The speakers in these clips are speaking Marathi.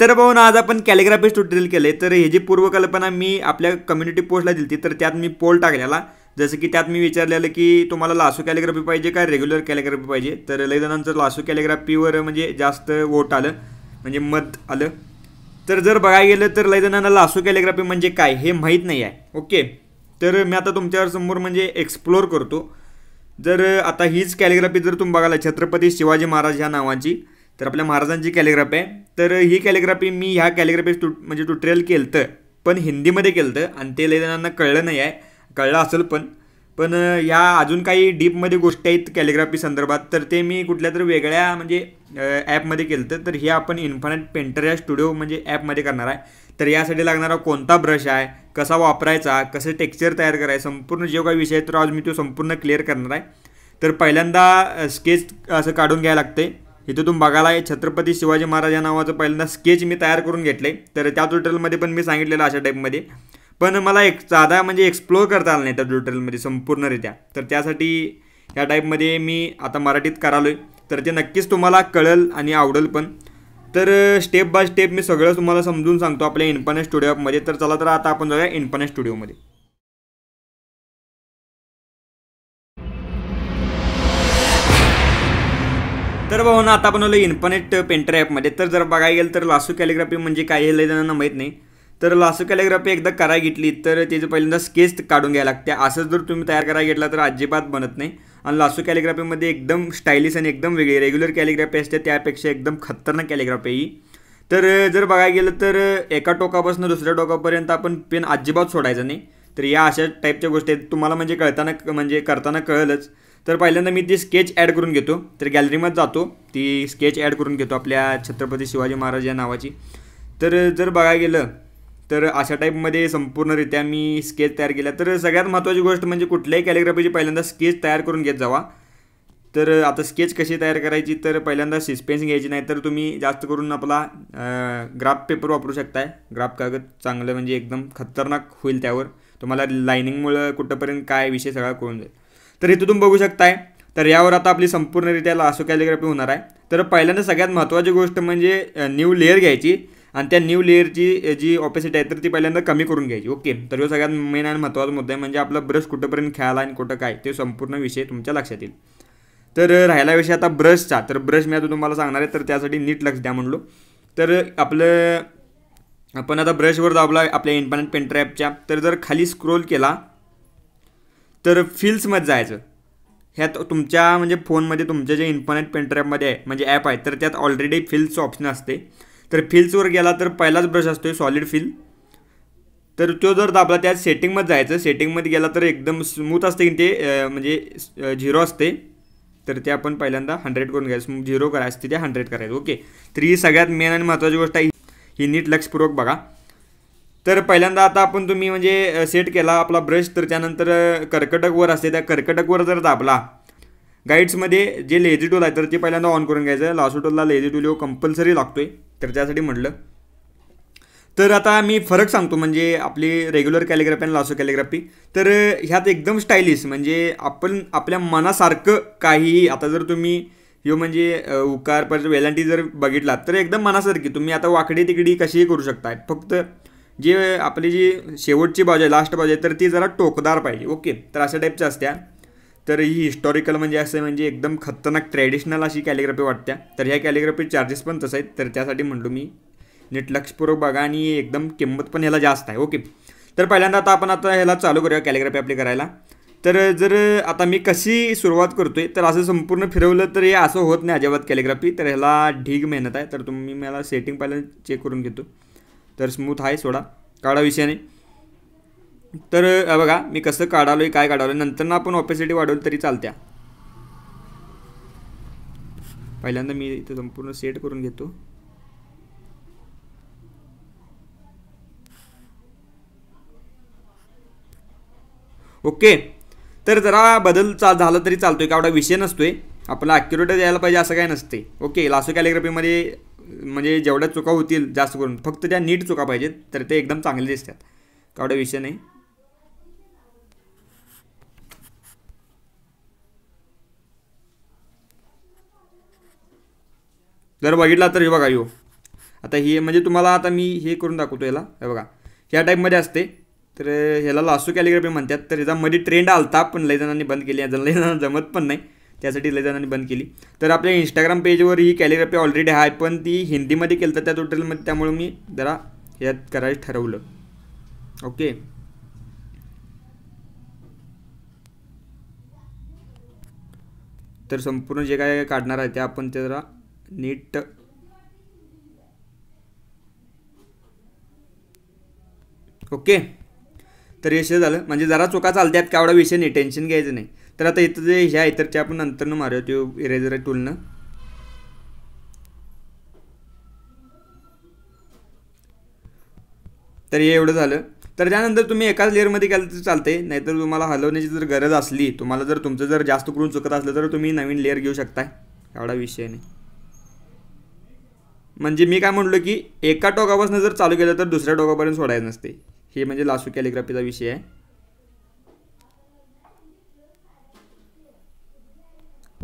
तर ना आज आपण कॅलिग्राफी ट्युटोरियल केले तर हे जी पूर्वकल्पना मी आपल्या कम्युनिटी पोस्टला दिली तर त्यात मी पोल टाकलेला जसं की त्यात मी विचारलेलं की तुम्हाला लासू कॅलिग्राफी पाहिजे का रेग्युलर कॅलिग्राफी पाहिजे तर लई जणांचं लासू कॅलिग्राफीवर म्हणजे जास्त वोट आलं म्हणजे मत आलं तर जर बघायला गेलं तर लई जणांना लासू कॅलिग्राफी म्हणजे काय हे माहीत नाही आहे ओके तर मी आता तुमच्यावर समोर म्हणजे एक्सप्लोअर करतो जर आता हीच कॅलिग्राफी जर तुम्ही बघायला छत्रपती शिवाजी महाराज ह्या नावाची तर आपल्या महाराजांची कॅलिग्राफी आहे तर ही कॅलिग्राफी मी ह्या कॅलिग्राफी टू म्हणजे ट्युटोरियल केलं तर पण हिंदीमध्ये केलं तर आणि ते लय कळलं नाही आहे कळलं असेल पण पण ह्या अजून काही डीपमध्ये गोष्टी आहेत कॅलिग्राफी संदर्भात तर ते मी कुठल्या तरी वेगळ्या म्हणजे ॲपमध्ये केलं तर तर हे आपण इन्फानेट पेंटर या स्टुडिओ म्हणजे ॲपमध्ये करणार आहे तर यासाठी लागणारा कोणता ब्रश आहे कसा वापरायचा कसं टेक्स्चर तयार करायचं संपूर्ण जो काही विषय आहे तर आज मी तो संपूर्ण क्लिअर करणार आहे तर पहिल्यांदा स्केच असं काढून घ्यायला लागते इथे तुम्ही बघायला आहे छत्रपती शिवाजी महाराज या नावाचं पहिल्यांदा स्केच मी तयार करून घेतले तर त्या ट्युटोरियलमध्ये पण मी सांगितलेलं अशा टाईपमध्ये पण मला एक साधा म्हणजे एक्सप्लोअर करता आलं नाही त्या ट्युटोरियलमध्ये संपूर्णरित्या तर त्यासाठी या टाईपमध्ये मी आता मराठीत करालो आहे तर ते नक्कीच तुम्हाला कळेल आणि आवडेल पण तर स्टेप बाय स्टेप मी सगळं तुम्हाला समजून सांगतो आपल्या इन्फाने स्टुडिओमध्ये तर चला तर आता आपण जाऊया इन्फाने स्टुडिओमध्ये तर ना आता बनवलं इन्फनेट पेंटर ॲपमध्ये तर जर बघायला गेलं तर लासू कॅलिग्राफी म्हणजे काय हे जणांना माहीत नाही तर लासू कॅलिग्राफी एकदा करायला घेतली तर त्याचं पहिल्यांदा स्केच काढून घ्यायला लागते असं जर तुम्ही तयार करायला घेतला तर अजिबात बनत नाही आणि लासू कॅलिग्राफीमध्ये एकदम स्टायलिश आणि एकदम वेगळी रेग्युलर कॅलिग्राफी असते त्यापेक्षा एकदम खतरनाक कॅलिग्राफी ही तर जर बघायला गेलं तर एका टोकापासून दुसऱ्या टोकापर्यंत आपण पेन अजिबात सोडायचं नाही तर या अशा टाईपच्या गोष्टी आहेत तुम्हाला म्हणजे कळताना म्हणजे करताना कळलंच तर पहिल्यांदा मी ती स्केच ॲड करून घेतो तर गॅलरीमध्ये जातो ती स्केच ॲड करून घेतो आपल्या छत्रपती शिवाजी महाराज या नावाची तर जर बघायला गेलं तर अशा टाईपमध्ये संपूर्णरित्या मी स्केच तयार केला तर सगळ्यात महत्त्वाची गोष्ट म्हणजे कुठल्याही कॅलिग्राफीची पहिल्यांदा स्केच तयार करून घेत जावा तर आता स्केच कशी तयार करायची तर पहिल्यांदा सिस्पेन्स घ्यायची नाही तर तुम्ही जास्त करून आपला ग्राफ पेपर वापरू शकताय ग्राफ कागद चांगलं म्हणजे एकदम खतरनाक होईल त्यावर तुम्हाला लाईनिंगमुळं कुठंपर्यंत काय विषय सगळा कळून जाईल तर इथं तुम्ही बघू शकताय तर यावर आता आपली संपूर्णरित्या असो कॅलिग्राफी होणार आहे तर पहिल्यांदा सगळ्यात महत्त्वाची गोष्ट म्हणजे न्यू लेअर घ्यायची आणि त्या न्यू लेअरची जी ऑपॅसिटी आहे तर ती पहिल्यांदा कमी करून घ्यायची ओके तर हा सगळ्यात मेन आणि महत्त्वाचा मुद्दा आहे म्हणजे आपला ब्रश कुठंपर्यंत खेळाला आणि कुठं काय ते संपूर्ण विषय तुमच्या लक्षात येईल तर राहिला विषय आता ब्रशचा तर ब्रश मी आता तुम्हाला सांगणार आहे तर त्यासाठी नीट लक्ष द्या म्हणलो तर आपलं आपण आता ब्रशवर दाबला आपल्या इन्फानंट पेंट्रॅपच्या तर जर खाली स्क्रोल केला तर फील्ड्समध्ये जायचं ह्यात तुमच्या म्हणजे फोनमध्ये तुमच्या जे इन्फानेट पेंट्रॅपमध्ये आहे म्हणजे ॲप आहे तर त्यात ऑलरेडी फिल्सचं ऑप्शन असते तर फिल्सवर गेला तर पहिलाच ब्रश असतो सॉलिड फील तर तो जर दाबला त्यात सेटिंगमध्ये जायचं सेटिंगमध्ये गेला तर एकदम स्मूथ असते की ते म्हणजे झिरो असते तर ते आपण पहिल्यांदा हंड्रेड करून घ्यायचं झिरो करायचं तिथे हंड्रेड करायचं ओके तर ही सगळ्यात मेन आणि महत्त्वाची गोष्ट आहे ही नीट लक्षपूर्वक बघा तर पहिल्यांदा आता आपण तुम्ही म्हणजे सेट केला आपला ब्रश तर त्यानंतर कर्कटकवर असते त्या कर्कटकवर जर दाबला गाईड्समध्ये जे लेझी टूल आहे तर ते पहिल्यांदा ऑन करून घ्यायचं लासो टूलला लेझी टूल कंपल्सरी लागतो आहे तर त्यासाठी म्हटलं तर आता मी फरक सांगतो म्हणजे आपली रेग्युलर कॅलिग्राफी आणि लासो कॅलिग्राफी तर ह्यात एकदम स्टायलिश म्हणजे आपण आपल्या मनासारखं काहीही आता जर तुम्ही यो म्हणजे उकार पर वेलांटी जर बघितलात तर एकदम मनासारखी तुम्ही आता वाकडी तिकडी कशीही करू शकता फक्त जी आपली जी शेवटची बाजू आहे लास्ट बाजू आहे तर ती जरा टोकदार पाहिजे ओके तर अशा टाईपच्या असत्या तर ही हिस्टॉरिकल म्हणजे असं म्हणजे एकदम खतरनाक ट्रॅडिशनल अशी कॅलिग्राफी वाटत्या तर ह्या कॅलिग्राफी चार्जेस पण तसं आहेत तर त्यासाठी म्हणलो मी नीट लक्षपूर्वक बघा आणि एकदम किंमत पण ह्याला जास्त आहे ओके तर पहिल्यांदा आता आपण आता ह्याला चालू करूया कॅलिग्राफी आपली करायला तर जर आता मी कशी सुरुवात करतोय तर असं संपूर्ण फिरवलं तर हे असं होत नाही अजिबात कॅलिग्राफी तर ह्याला ढीग मेहनत आहे तर तुम्ही मला सेटिंग पहिल्यांदा चेक करून घेतो तर स्मूथ आहे सोडा काढा विषय नाही तर बघा मी कसं काढालो काय काढालो नंतर ना आपण ऑपेसिटी वाढवलं तरी चालत्या पहिल्यांदा मी इथं संपूर्ण सेट करून घेतो ओके तर जरा बदल चा झाला तरी चालतो का एवढा विषय नसतोय आपला ॲक्युरेट द्यायला पाहिजे असं काय नसते ओके लासो कॅलिग्राफीमध्ये म्हणजे जेवढ्या चुका होतील जास्त करून फक्त त्या नीट चुका पाहिजेत तर ते एकदम चांगले दिसतात कावढा विषय नाही जर बघितला तर हे बघा यो आता हे म्हणजे तुम्हाला आता मी हे करून दाखवतो याला हे बघा ह्या टाईपमध्ये असते तर ह्याला लासू कॅलिग्राफी म्हणतात तर ह्याचा मध्ये ट्रेंड आलता पण लय जणांनी बंद केली जणांना जमत पण नाही त्यासाठी लयजणांनी बंद केली तर आपल्या इंस्टाग्राम पेजवर ही कॅलिग्राफी ऑलरेडी आहे पण ती हिंदीमध्ये केलं तर त्या टोटलमध्ये त्यामुळे मी जरा यात करायचं ठरवलं ओके तर संपूर्ण जे काय काढणार आहे ते आपण ते जरा नीट ओके तर हे झालं म्हणजे जरा चुका चालत्यात का एवढा विषय नाही टेन्शन घ्यायचं नाही तर आता इथं जे ह्या इतरच्या आपण नंतरनं मारूया तो इरेझर टूलनं तर हे एवढं झालं तर त्यानंतर तुम्ही एकाच लेअरमध्ये गेलं तर चालते नाहीतर तुम्हाला हलवण्याची जर गरज असली तुम्हाला जर तुमचं जर जास्त करून चुकत असलं तर तुम्ही नवीन लेअर घेऊ शकता एवढा विषय नाही म्हणजे मी काय म्हणलो की एका टोकापासून जर चालू केलं तर दुसऱ्या टोकापर्यंत सोडायचं नसते हे म्हणजे लासू कॅलिग्राफीचा विषय आहे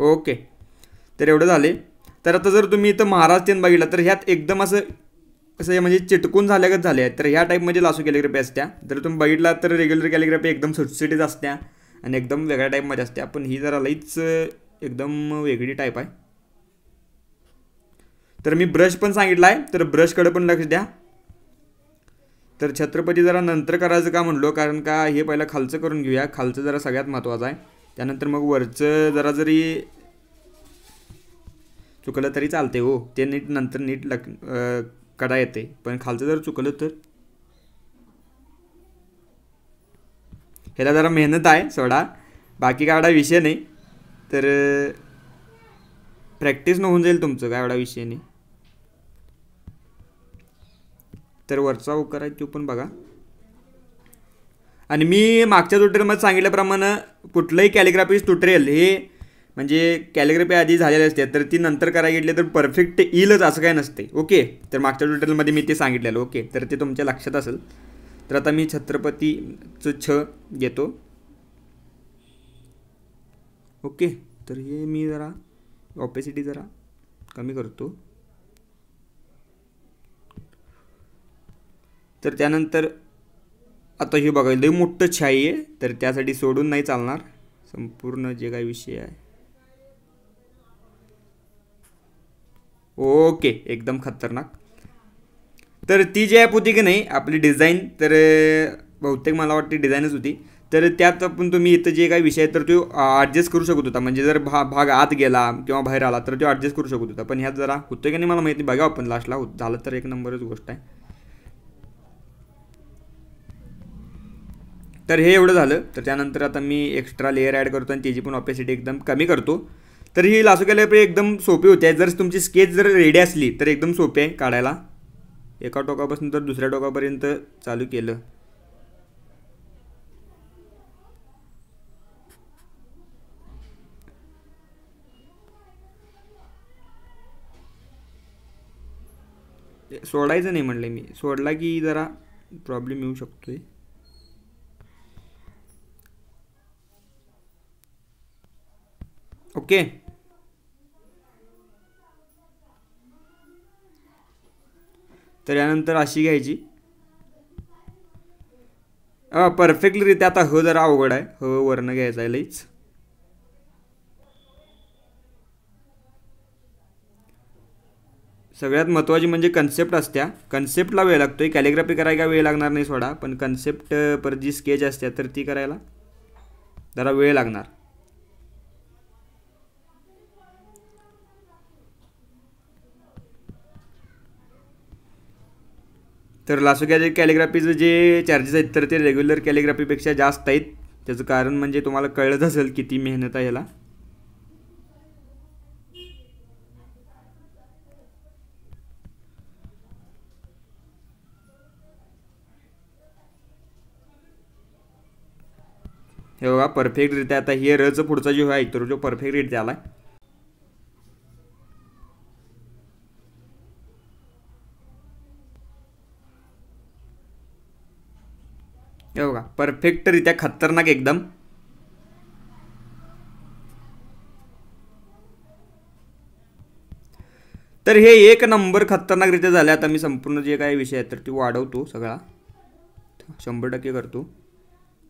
ओके तर एवढं झाले तर आता जर तुम्ही इथं महाराष्ट्रीयन बघितला तर ह्यात एकदम असं असं म्हणजे चिटकून झाल्यागत झाले आहेत तर ह्या टाईपमध्ये म्हणजे लासू कॅलिग्राफी असत्या जर तुम्ही बघितला तर रेग्युलर कॅलिग्राफी एकदम सुटसुटीत असत्या आणि एकदम वेगळ्या टाईपमध्ये असत्या पण ही जरा लईच एकदम वेगळी टाईप आहे तर मी ब्रश पण सांगितला आहे तर ब्रशकडे पण लक्ष द्या तर छत्रपती जरा नंतर करायचं का म्हणलो कारण का हे पहिलं खालचं करून घेऊया खालचं जरा सगळ्यात महत्त्वाचं आहे त्यानंतर मग वरचं जरा जरी चुकलं तरी चालते हो ते नीट नंतर नीट लक कडा येते पण खालचं जर चुकलं तर ह्याला जरा मेहनत आहे सोडा बाकी काय एवढा विषय नाही तर प्रॅक्टिस न होऊन जाईल तुमचं काय एवढा विषय नाही तर वरचा उकार आहे तो पण बघा आणि मी मागच्या ट्युटरमध्ये सांगितल्याप्रमाणे कुठलंही कॅलिग्राफी ट्युटोरियल हे म्हणजे कॅलिग्राफी आधी झालेली असते तर ती नंतर करायला घेतली तर परफेक्ट येईलच असं काय नसते ओके तर मागच्या ट्युटोरियलमध्ये मी ते सांगितलेलं ओके तर ते तुमच्या लक्षात असेल तर आता मी छत्रपतीचं छ घेतो ओके तर हे मी जरा ऑपेसिटी जरा कमी करतो तर त्यानंतर आता हे बघा लई मोठं छाई आहे तर त्यासाठी सोडून नाही चालणार संपूर्ण जे काही विषय आहे ओके एकदम खतरनाक तर ती जी ॲप होती की नाही आपली डिझाईन तर बहुतेक मला वाटते डिझाईनच होती तर त्यात पण तुम्ही इथं जे काही विषय तर तो ॲडजस्ट करू शकत होता म्हणजे जर भा भाग आत गेला किंवा बाहेर आला तर तो ॲडजस्ट करू शकत होता पण ह्यात जरा होतं की नाही मला माहिती बघा आपण लास्टला हो-, झालं तर एक नंबरच गोष्ट आहे तर हे एवढं झालं तर त्यानंतर आता मी एक्स्ट्रा लेअर ॲड करतो आणि त्याची पण ऑपेसिटी एकदम कमी करतो तर ही लासू केल्यापे एकदम सोपी होते जर तुमची स्केच जर रेडी असली तर एकदम सोपी आहे काढायला एका टोकापासून तर दुसऱ्या टोकापर्यंत चालू केलं सोडायचं नाही म्हणलं मी सोडला की जरा प्रॉब्लेम येऊ शकतोय ओके तर यानंतर अशी घ्यायची परफेक्टली परफेक्टलीरित्या आता ह जरा अवघड आहे ह वर्ण घ्यायचा आहे लईच सगळ्यात महत्त्वाची म्हणजे कन्सेप्ट असत्या कन्सेप्टला वेळ लागतो कॅलिग्राफी करायला वेळ लागणार नाही सोडा पण कन्सेप्ट पर जी स्केच असत्या तर ती करायला जरा वेळ लागणार तर लासोक्याचे कॅलिग्राफीचं जे चार्जेस आहेत तर ते रेग्युलर कॅलिग्राफीपेक्षा जास्त आहेत त्याचं कारण म्हणजे तुम्हाला कळत असेल किती मेहनत आहे याला हे बघा परफेक्टरित्या आता हे रचं पुढचा जो आहे तर जो परफेक्ट रित्या आला आहे हे बघा परफेक्टरित्या खतरनाक एकदम तर हे एक नंबर खतरनाकरित्या झाले आता मी संपूर्ण जे काही विषय आहेत तर ते वाढवतो सगळा शंभर टक्के करतो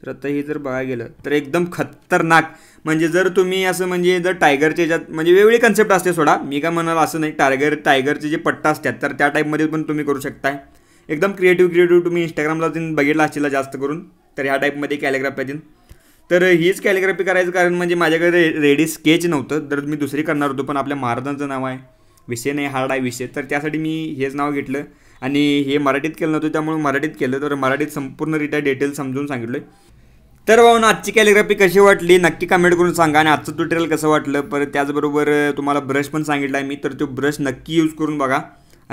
तर आता हे जर बघायला गेलं तर एकदम खतरनाक म्हणजे जर तुम्ही असं म्हणजे जर टायगरच्या ज्यात म्हणजे वेगवेगळी कन्सेप्ट असते सोडा मी काय म्हणाल असं नाही टायगर टायगरचे जे पट्टा असतात तर त्या टाईपमध्ये पण तुम्ही करू शकताय एकदम क्रिएटिव्ह क्रिएटिव्ह तुम्ही इंस्टाग्रामला तीन बघितला असेल जास्त करून तर ह्या टाईपमध्ये कॅलिग्राफी तीन तर हीच कॅलिग्राफी करायचं कारण म्हणजे माझ्याकडे रे रेडी स्केच नव्हतं तर मी दुसरी करणार होतो पण आपल्या महाराजांचं नाव आहे विषय नाही हार्ड आहे विषय तर त्यासाठी मी हेच नाव घेतलं आणि हे मराठीत केलं नव्हतं त्यामुळे मराठीत केलं तर मराठीत संपूर्णरित्या डिटेल समजून सांगितलं तर भाऊ आजची कॅलिग्राफी कशी वाटली नक्की कमेंट करून सांगा आणि आजचं ट्युटोरियल कसं वाटलं पर त्याचबरोबर तुम्हाला ब्रश पण सांगितला आहे मी तर तो ब्रश नक्की यूज करून बघा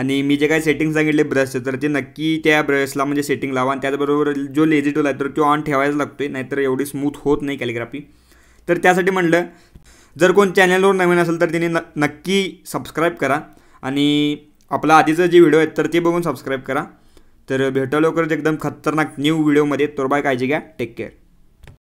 आणि मी जे काय सेटिंग सांगितले ब्रशचे तर ते नक्की त्या ब्रशला म्हणजे सेटिंग लावा आणि त्याचबरोबर जो लेझी टूल आहे तर तो ऑन ठेवायला लागतो आहे नाहीतर एवढी स्मूथ होत नाही कॅलिग्राफी तर त्यासाठी म्हटलं जर कोण चॅनलवर नवीन असेल तर तिने न नक्की सबस्क्राईब करा आणि आपला आधीचं जे व्हिडिओ आहेत तर ते बघून सबस्क्राईब करा तर भेटा लवकरच एकदम खतरनाक न्यू व्हिडिओमध्ये तोरबाय काळजी घ्या टेक केअर